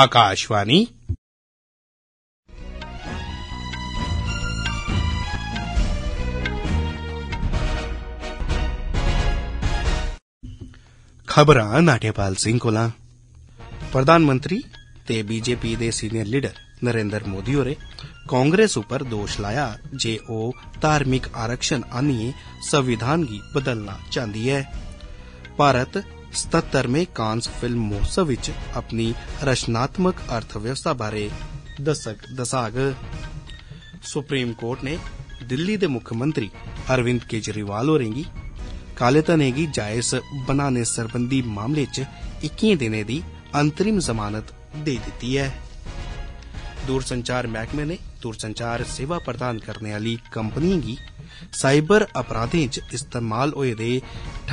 आकाशवाणी खबर नाट्यपाल सिंह को प्रधानमंत्री ते बीजेपी दे सीनियर लीडर नरेंद्र मोदी होरें कांग्रेस उप्पर दोष लाया जे ओ धार्मिक आरक्षण आनिए संविधान गी बदलना चाहन्दी ऐ भारत 77ਵੇਂ ਕਾਂਸ ਫਿਲਮ ਮੋਸਵ ਵਿੱਚ ਆਪਣੀ ਰਚਨਾਤਮਕ ਅਰਥਵਿਵਸਥਾ ਬਾਰੇ ਦਸਕ ਦਸਾਗ ਸੁਪਰੀਮ ਕੋਰਟ ਨੇ ਦਿੱਲੀ ਦੇ ਮੁੱਖ ਮੰਤਰੀ ਅਰਵਿੰਦ ਕੇਜਰੀਵਾਲ ਹੋਰੇਗੀ ਕਾਲੇ ਤਨੇਗੀ ਜਾਇਸ ਬਣਾਨੇ ਸਰਬੰਧੀ ਮਾਮਲੇ 'ਚ 21 ਦਿਨੇ ਦੀ ਅੰਤਰੀਮ ਜ਼ਮਾਨਤ ਦੇ ਦਿੱਤੀ ਹੈ ਦੂਰਸੰਚਾਰ ਮਹਿਕਮੇ ਨੇ ਦੂਰਸੰਚਾਰ ਸੇਵਾ ਪ੍ਰਦਾਨ ਕਰਨ ਵਾਲੀ ਕੰਪਨੀ ਦੀ ਸਾਈਬਰ ਅਪਰਾਧੀ ਚ ਇਸਤੇਮਾਲ ਹੋਏ ਦੇ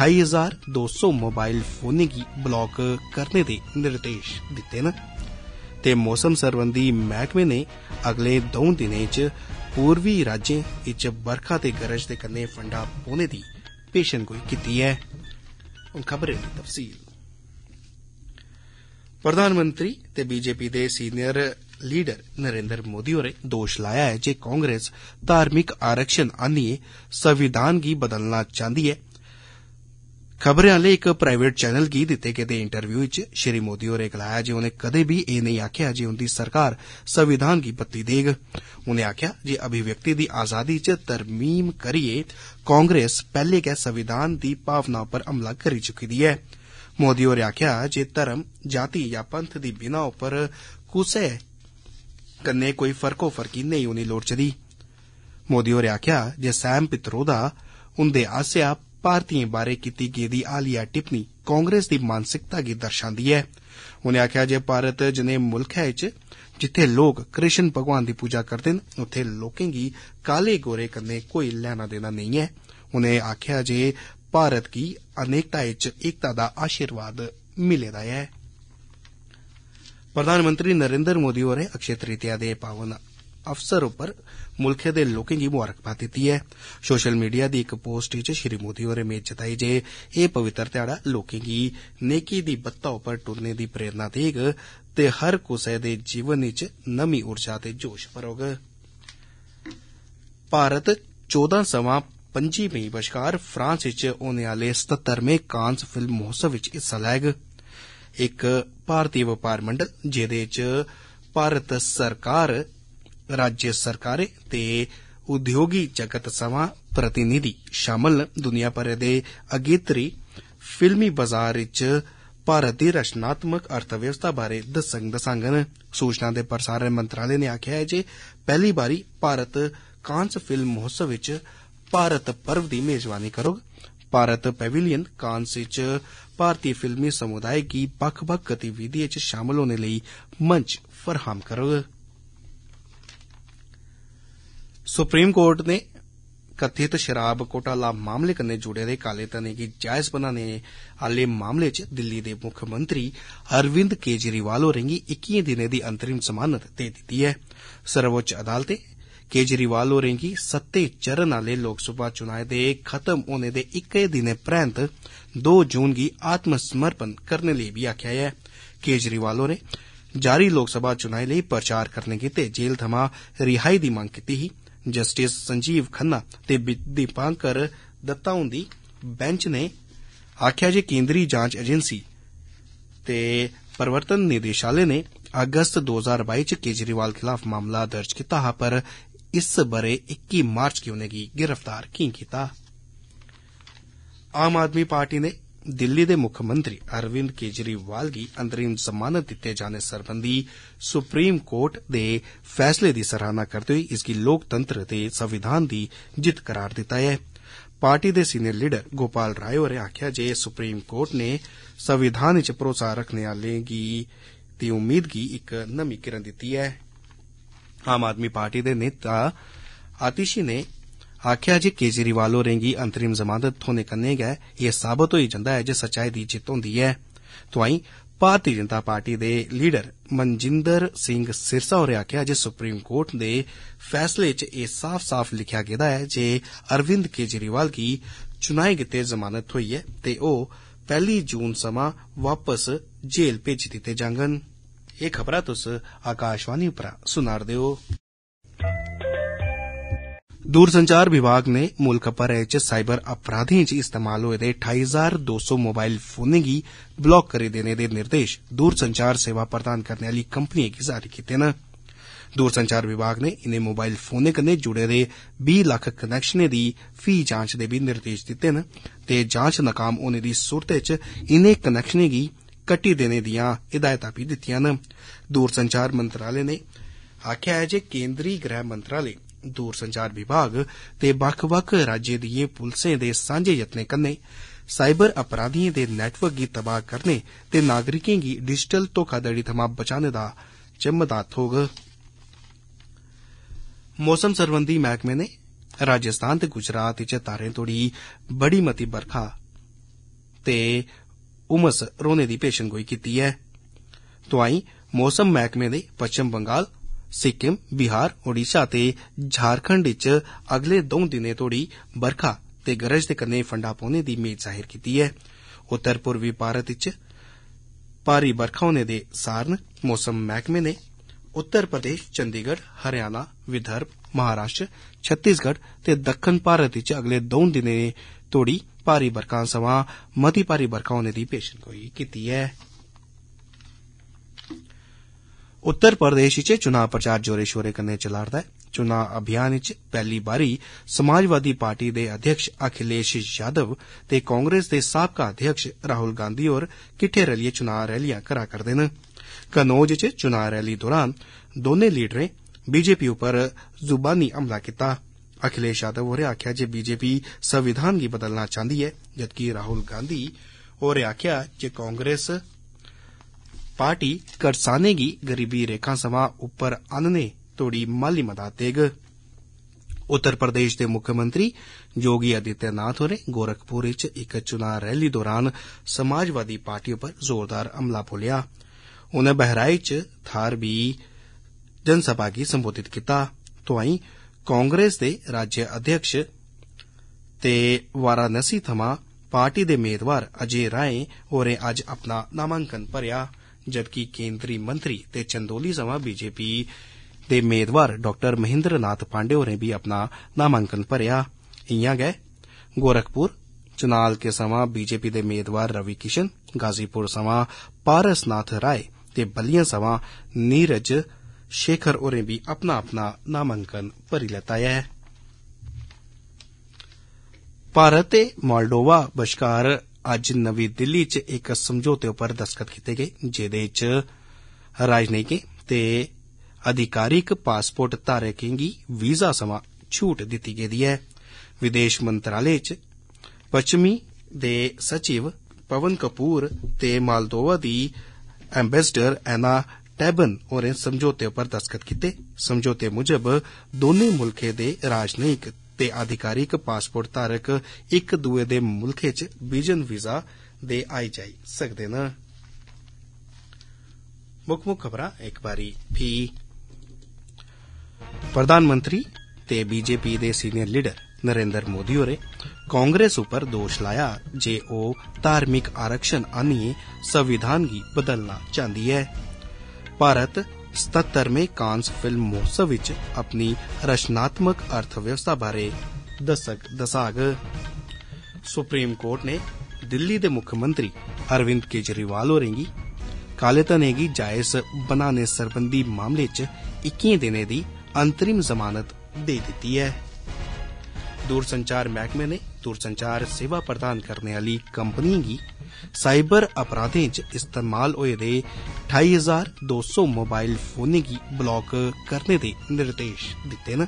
28200 ਮੋਬਾਈਲ ਫੋਨੇ ਕੀ ਬਲੌਕ ਕਰਨ ਦੇ ਨਿਰਦੇਸ਼ ਦਿੱਤੇ ਨੇ ਤੇ ਮੌਸਮ ਸਰਵੰਦੀ ਮਹਿਕਮੇ ਨੇ ਅਗਲੇ 2 ਦਿਨਾਂ ਚ ਪੂਰਬੀ ਰਾਜੇ ਇਚ ਬਰਖਾ ਤੇ ਗਰਜ ਦੇ ਕੰਨੇ ਫੰਡਾ ਪੋਨੇ ਦੀ ਪੇਸ਼ਨ ਕੋਈ ਕੀਤੀ ਹੈ ਉਹ ਖਬਰ ਦੀ ਤਫਸੀਲ ਪ੍ਰਧਾਨ ਮੰਤਰੀ ਤੇ ਬੀਜੇਪੀ ਦੇ ਸੀਨੀਅਰ लीडर नरेन्द्र मोदी होरें दोश लाया ऐ जे कांग्रेस धार्मिक आरक्षण आन्नियै संविधान गी बदलना चाहंदी ऐ खबरें इक प्राईवेट चैनल गी दिते गेदे इंटरव्यू च श्री मोदी होरें गलाया जे उनें कदें बी एह् नेई आक्खेआ जे उंदी सरकार संविधान गी बत्ती देग उनें आक्खेआ जे अभिव्यक्ति दी आज़ादी च तरमीम करियै कांग्रेस पैहले गै संविधान दी भावना उप्पर हमला करी चुकी दी ऐ मोदी होरें आक्खेआ जे धर्म जाति यां पंथ दी बिनाह उप्पर कुसै ਕੰਨੇ ਕੋਈ ਫਰਕੋ ਫਰਕੀ ਨਹੀਂ ਉਨੀ ਲੋੜ ਚਦੀ ਮੋਦੀ ਹੋਰੇ ਆਖਿਆ ਜੇ ਸੈਮ ਦਾ ਉਹਦੇ ਆਸਿਆ ਭਾਰਤੀ ਬਾਰੇ ਕੀਤੀ ਗਈ ਦੀ ਆਲੀਆ ਟਿੱਪਣੀ ਕਾਂਗਰਸ ਦੀ ਮਾਨਸਿਕਤਾ ਕੀ ਦਰਸਾਉਂਦੀ ਹੈ ਉਹਨੇ ਆਖਿਆ ਜੇ ਭਾਰਤ ਜਨੇ ਮੁਲਕ ਹੈ ਇਚ ਜਿੱਥੇ ਲੋਕ ਕ੍ਰਿਸ਼ਨ ਭਗਵਾਨ ਦੀ ਪੂਜਾ ਕਰਦੇ ਨੇ ਉੱਥੇ ਲੋਕਾਂ ਦੀ ਕਾਲੇ ਗੋਰੇ ਕੰਨੇ ਕੋਈ ਲੈਣਾ ਦੇਣਾ ਨਹੀਂ ਹੈ ਉਹਨੇ ਆਖਿਆ ਜੇ ਭਾਰਤ ਕੀ ਅਨੇਕਤਾ ਇਚ ਇਕਤਾ ਦਾ ਆਸ਼ੀਰਵਾਦ ਮਿਲੇਦਾ ਹੈ प्रधानमंत्री नरेंद्र मोदी होरें अक्षय तृतीया दे पावन अवसर उप्पर मुल्खै दे लोकें गी ममारकबाद दित्ती ऐ सोशल मीडिया दी इक पोस्ट च श्री मोदी होरें मेद जताई जे एह् पवित्र ध्याड़ा लोकें गी नेकी दी बत्ता उप्पर टुरने दी प्रेरणा देग ते हर कुसै दे जीवन च नमीं उर्जा ते जोश भरोग भारत चौदां सवां पं'जी मई बश्कार फ्रांस च होने आले सत्तरमें कांस फिल्म महोत्सव च हिस्सा लैग ਇੱਕ ਭਾਰਤੀ ਵਪਾਰ ਮੰਡਲ ਜਿਹਦੇ 'ਚ ਭਾਰਤ ਸਰਕਾਰ ਰਾਜ ਸਰਕਾਰੇ ਤੇ ਉਦਯੋਗੀ ਜਗਤ ਸਮਾ ਪ੍ਰਤੀਨਿਧੀ ਸ਼ਾਮਲ ਦੁਨੀਆ ਭਰ ਦੇ ਅਗੇਤਰੀ ਫਿਲਮੀ ਬਾਜ਼ਾਰ 'ਚ ਭਾਰਤ ਦੀ ਰਚਨਾਤਮਕ ਅਰਥਵਿਵਸਥਾ ਬਾਰੇ ਦਸੰਗ ਦਸਾਂਗਨ ਸੂਚਨਾ ਦੇ ਪ੍ਰਸਾਰਣ ਮੰਤਰਾਲੇ ਨੇ ਆਖਿਆ ਹੈ ਜੇ ਪਹਿਲੀ ਵਾਰੀ ਭਾਰਤ ਕਾਂਸ ਫਿਲਮ ਮਹੋਤਸਵ ਵਿੱਚ ਭਾਰਤ ਪਰਵ ਦੀ ਮੇਜ਼ਬਾਨੀ ਕਰੋਗਾ ਭਾਰਤ ਪੈਵਿਲੀਅਨ ਕਾਂਸ ਵਿੱਚ ਭਾਰਤੀ ਫਿਲਮੀ ਸਮੁਦਾਇ ਕੀ ਪੱਖ-ਪੱਖ ਗਤੀਵਿਧੀਆਂ ਚ ਸ਼ਾਮਲ ਹੋਣੇ ਲਈ ਮੰਚ ਫਰਹਾਮ ਕਰੋ ਸੁਪਰੀਮ ਕੋਰਟ ਨੇ ਕਥਿਤ ਸ਼ਰਾਬ ਕੋਟਾਲਾ ਮਾਮਲੇ ਕੰਨੇ ਜੁੜੇ ਦੇ ਕਾਲੇ ਤਨੇ ਕੀ ਜਾਇਜ਼ ਬਣਾਣੇ ਹਾਲੇ ਮਾਮਲੇ 'ਚ ਦਿੱਲੀ ਦੇ ਮੁੱਖ ਮੰਤਰੀ ਅਰਵਿੰਦ ਕੇਜਰੀਵਾਲ ਹੋਰੰਗੀ 21 ਦਿਨੇ ਦੀ ਅੰਤਰਿਮ ਜ਼ਮਾਨਤ ਦੇ ਦਿੱਤੀ ਹੈ ਸਰਵੋੱਚ ਅਦਾਲਤ ਨੇ केजरीवाल होरें गी सत्ते चरण आले लोकसभा चुनाएं दे खत्म होने दे इक्कै दिनै परैन्त 2 जून गी आत्मसमर्पण करने लेई बी आक्खेआ ऐ केजरीवाल होरें जारी लोकसभा चुनाएं लेई प्रचार करने गितै जेल थमां रिहाई दी मंग कीती ही जस्टिस संजीव खन्ना ते दीपांकर दत्ता हुन्दी बेंच ने आक्खेआ जे केन्द्री जांच एजेंसी ते प्रवर्तन निदेशालय ने अगस्त 2022 च केजरीवाल खिलाफ मामला दर्ज कीता हा पर इस बरे 21 मार्च की उन्हें गिरफ्तार की कीता आम आदमी पार्टी नै दिल्ली दे मुक्खमंत्री अरविंद केजरीवाल गी अंतरिम जमानत दित्ते जाने सरबंधी सुप्रीम कोर्ट दे फैसले दी सराहना करदे होई इसगी लोकतंत्र ते संविधान दी जित्त करार दित्ता ऐ पार्टी दे सीनियर लीडर गोपाल राय होरें आक्खेआ जे सुप्रीम कोर्ट नै संविधान च भरोसा रखने आलें दी उम्मीद गी इक नमीं किरण दित्ती ऐ ਆਮ ਆਦਮੀ ਪਾਰਟੀ दे नेता आतिशी नै आक्खेआ जे केजरीवाल होरें'गी अंतरिम जमानत थ्होने कन्नै गै एह् साबत होई जंदा ऐ जे सच्चाई दी जित्त हुंदी ऐ तोआई भारती जनता पार्टी दे लीडर मनजिंदर सिंह सिरसा होरें आक्खेआ जे सुप्रीम कोर्ट दे फैसले च एह् साफ साफ लिखेआ गेदा ऐ जे अरविंद केजरीवाल गी चुनाएं गितै जमानत थ्होई ऐ ते ओह् पैहली जून सवां वापस जेल भेजी दित्ते जांगन एह् खबरां तुस आकाशवाणी उप्परा सुना'रदे ओ दूरसंचार विभाग नै मुल्ख भरै च साईबर अपराधें च इस्तेमाल होए दे ठाई हजार दो सौ मोबाईल फोनें गी ब्लाक करी देने दे निर्देश दूरसंचार सेवा प्रदान करने आली कंपनिएं गी जारी कीते न दूरसंचार विभाग नै इनें मोबाईल फोनें कन्नै जुड़े दे बीह् लक्ख कनैक्शनें दी फी जांच दे बी निर्देश दित्ते न ते जांच नकाम होने दी सूरतै च इनें कनैक्शनें गी ਕੱਟੀ ਦੇਣੇ ਦੀਆਂ ਹਦਾਇਤਾਂ ਵੀ ਦਿੱਤੀਆਂ ਨੇ ਦੂਰ ਸੰਚਾਰ ਮੰਤਰਾਲੇ ਨੇ ਆਖਿਆ ਹੈ ਜੇ ਕੇਂਦਰੀ ਗ੍ਰਹਿ ਮੰਤਰਾਲੇ ਦੂਰ ਸੰਚਾਰ ਵਿਭਾਗ ਤੇ ਵੱਖ-ਵੱਖ ਰਾਜਾਂ ਦੀਆਂ ਪੁਲਸਾਂ ਦੇ ਸਾਂਝੇ ਯਤਨੇ ਕੰਨੇ ਸਾਈਬਰ ਅਪਰਾਧੀਆਂ ਦੇ ਨੈਟਵਰਕ ਦੀ ਤਬਾਹ ਕਰਨੇ ਤੇ ਨਾਗਰਿਕਾਂ ਦੀ ਡਿਜੀਟਲ ਧੋਖਾਧੜੀ ਤੋਂ ਬਚਾਉਣ ਦਾ ਜ਼ਿੰਮੇਵਾਰ ਥੋਗ ਮੌਸਮ ਸਰਵੰਦੀ ਮਹਿਕਮੇ ਨੇ ਰਾਜਸਥਾਨ ਤੇ ਗੁਜਰਾਤ ਵਿੱਚ ਤਾਰੇ ਤੋੜੀ ਬੜੀ ਮਤੀ ਬਰਖਾ ਤੇ ਉਮਸ ਰੋਨੇ ਦੀ ਪੇਸ਼ੰਗੋਈ ਕੀਤੀ ਹੈ ਤਵਾਈ ਮੌਸਮ ਮਹਿਕਮੇ ਨੇ ਪੱਛਮ ਬੰਗਾਲ ਸਿੱਕਮ ਬਿਹਾਰ ਓਡੀਸ਼ਾ ਤੇ ਝਾਰਖੰਡ ਵਿੱਚ ਅਗਲੇ 2 ਦਿਨੇ ਤੋੜੀ ਬਰਖਾ ਤੇ ਗਰਜ ਦੇ ਕਰਨੇ ਫੰਡਾ ਪਾਉਣੇ ਦੀ ਉਮੀਦ ਜ਼ਾਹਿਰ ਕੀਤੀ ਹੈ ਉੱਤਰ ਪੂਰਬੀ ਭਾਰਤ ਵਿੱਚ ਭਾਰੀ ਬਰਖਾ ਹੋਣੇ ਦੇ ਸਾਰਨ ਮੌਸਮ ਮਹਿਕਮੇ ਨੇ ਉੱਤਰ ਪ੍ਰਦੇਸ਼ ਚੰਡੀਗੜ੍ਹ ਹਰਿਆਣਾ ਵਿਦਰਭ ਮਹਾਰਾਸ਼ਟਰ ਛੱਤੀਸਗੜ੍ਹ ਤੇ ਦੱਖਣ ਭਾਰਤ ਵਿੱਚ ਅਗਲੇ 2 ਦਿਨੇ ਤੋੜੀ ਭਾਰੀ ਬਰਖਾਂ ਸਵਾ ਮਤੀ ਭਾਰੀ ਬਰਖਾ ਹੋਣੇ ਦੀ ਕੋਈ ਕੀਤੀ ਹੈ ਉੱਤਰ ਪ੍ਰਦੇਸ਼ ਚ ਚੁਣਾਵ ਪ੍ਰਚਾਰ ਜੋਰੇ-ਸ਼ੋਰੇ ਕੰਨੇ ਚਲਾਰਦਾ ਹੈ ਚੁਣਾਵ ਅਭਿਆਨ ਚ ਪਹਿਲੀ ਵਾਰੀ ਸਮਾਜਵਾਦੀ ਪਾਰਟੀ ਦੇ ਅਧਿਕਸ਼ ਅਖਿਲੇਸ਼ ਯਾਦਵ ਤੇ ਕਾਂਗਰਸ ਦੇ ਸਾਬਕਾ ਅਧਿਕਸ਼ ਰਾਹੁਲ ਗਾਂਧੀ ਔਰ ਕਿੱਥੇ ਰਲੀਏ ਚੁਣਾਵ ਰੈਲੀਆਂ ਕਰਾ ਕਰਦੇ ਨੇ ਕਨੌਜ ਚ ਚੁਣਾਵ ਰੈਲੀ ਦੌਰਾਨ ਦੋਨੇ ਲੀਡਰੇ ਬੀਜੇਪੀ ਉਪਰ ਜ਼ੁਬਾਨੀ ਹਮਲਾ ਕੀਤਾ अखिलेष यादव होरें आक्खेआ जे बीजेपी संविधान गी बदलना चाहन्दी ऐ जदकि राहुल गांधी होरें आक्खेआ जे कांग्रेस पार्टी करसानें गी गरीबी रेखा सवां उप्पर आनने तोड़ी माली मदाद देग उत्तर प्रदेष दे मुक्खमंत्री योगी आदित्यनाथ होरें गोरखपुर च इक चुनां रैली दौरान समाजवादी पार्टी उप्पर जोरदार हमला बोलेआ उनें बहराई च थाहर बी जनसभा गी संबोधित कीता तोआई कांग्रेस दे राज्य अध्यक्ष ते वाराणसी थमां पार्टी दे मेदवार अजय राय होरें अज्ज अपना नामांकन भरेआ जदकि केन्द्री मंत्री ते चंदोली सवां बीजेपी दे मेदवार डाक्टर महेन्द्र नाथ पांडे होरें बी अपना नामांकन भरेआ इयां गै गोरखपुर चनाल सवां बीजेपी दे मेदवार रवि किशन गाज़ीपुर सवां पारस नाथ राय ते बल्लियां सवां नीरज शेखर होरें बी अपना अपना नामांकन भरी लैता ऐ भारत ते मालडोवा बश्कार अज्ज नमीं दिल्ली च इक समझौते उप्पर दस्तखत कीते गे जेदे च राजनयिकें ते अधिकारिक पासपोर्ट धारकें गी वीज़ा सवां छूट दित्ती गेदी ऐ विदेश मंत्रालय च पच्छमी दे सचिव पवन कपूर ते मालदोवा दी एम्बेसडर एना ਟੈਬਨ ਹੋਰੇ ਸਮਝੌਤੇ ਉੱਪਰ ਦਸਤਖਤ ਕੀਤੇ ਸਮਝੌਤੇ ਮੁਜਬ ਦੋਨੇ ਮੁਲਕੇ ਦੇ ਰਾਜਨੀਤਿਕ ਤੇ ਅਧਿਕਾਰੀਕ ਪਾਸਪੋਰਟ ਧਾਰਕ ਇੱਕ ਦੂਏ ਦੇ ਮੁਲਕੇ ਚ ਵੀਜ਼ਨ ਵੀਜ਼ਾ ਦੇ ਆਈ ਜਾਈ ਸਕਦੇ ਨਾ ਮੁੱਖ ਮੁੱਖ ਖਬਰਾਂ ਇੱਕ ਵਾਰੀ ਫੀ ਪ੍ਰਧਾਨ ਮੰਤਰੀ ਤੇ ਬੀਜੇਪੀ ਦੇ ਸੀਨੀਅਰ ਲੀਡਰ ਨਰਿੰਦਰ ਮੋਦੀ ਹੋਰੇ ਕਾਂਗਰਸ ਉਪਰ ਦੋਸ਼ ਲਾਇਆ ਜੇ ਉਹ ਧਾਰਮਿਕ ਆਰਕਸ਼ਨ ਆਨੀਏ ਸੰਵਿਧਾਨ ਦੀ ਬਦਲਣਾ ਚਾਹੁੰਦੀ ਹੈ ਭਾਰਤ 77ਵੇਂ ਕਾਂਸ ਫਿਲਮ महोत्सव ਵਿੱਚ ਆਪਣੀ ਰਚਨਾਤਮਕ ਅਰਥਵਿਵਸਥਾ ਬਾਰੇ ਦਸਕ ਦਸਾਗ ਸੁਪਰੀਮ ਕੋਰਟ ਨੇ ਦਿੱਲੀ ਦੇ ਮੁੱਖ ਮੰਤਰੀ ਅਰਵਿੰਦ ਕੇਜਰੀਵਾਲ ਹੋਰੇਂਗੀ ਕਾਲੇ ਜਾਇਸ ਦੀ ਜਾਇਜ਼ ਬਣਾਉਣੇ ਮਾਮਲੇ 'ਚ 21 ਦਿਨੇ ਦੀ ਅੰਤਰਿਮ ਜ਼ਮਾਨਤ ਦੇ ਦਿੱਤੀ ਹੈ ਦੂਰਸੰਚਾਰ ਮਹਿਕਮੇ ਨੇ ਦੂਰਸੰਚਾਰ ਸੇਵਾ ਪ੍ਰਦਾਨ ਕਰਨੇ ਵਾਲੀ ਕੰਪਨੀ ਦੀ साइबर अपराधें च इस्तेमाल होए दे 28200 मोबाइल फोनें गी ब्लॉक करने दे निर्देश दित्ते न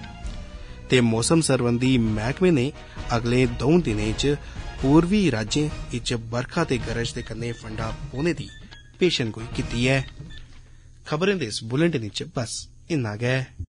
ते मौसम सरबंधी महकमे ने अगले दो दिनें च पूर्वी राज्य इच बरखा ते गरज दे कन्नै फंडा पोने दी पेशेनगोई कीती है खबरें दे इस बुलेटिन च बस ऐ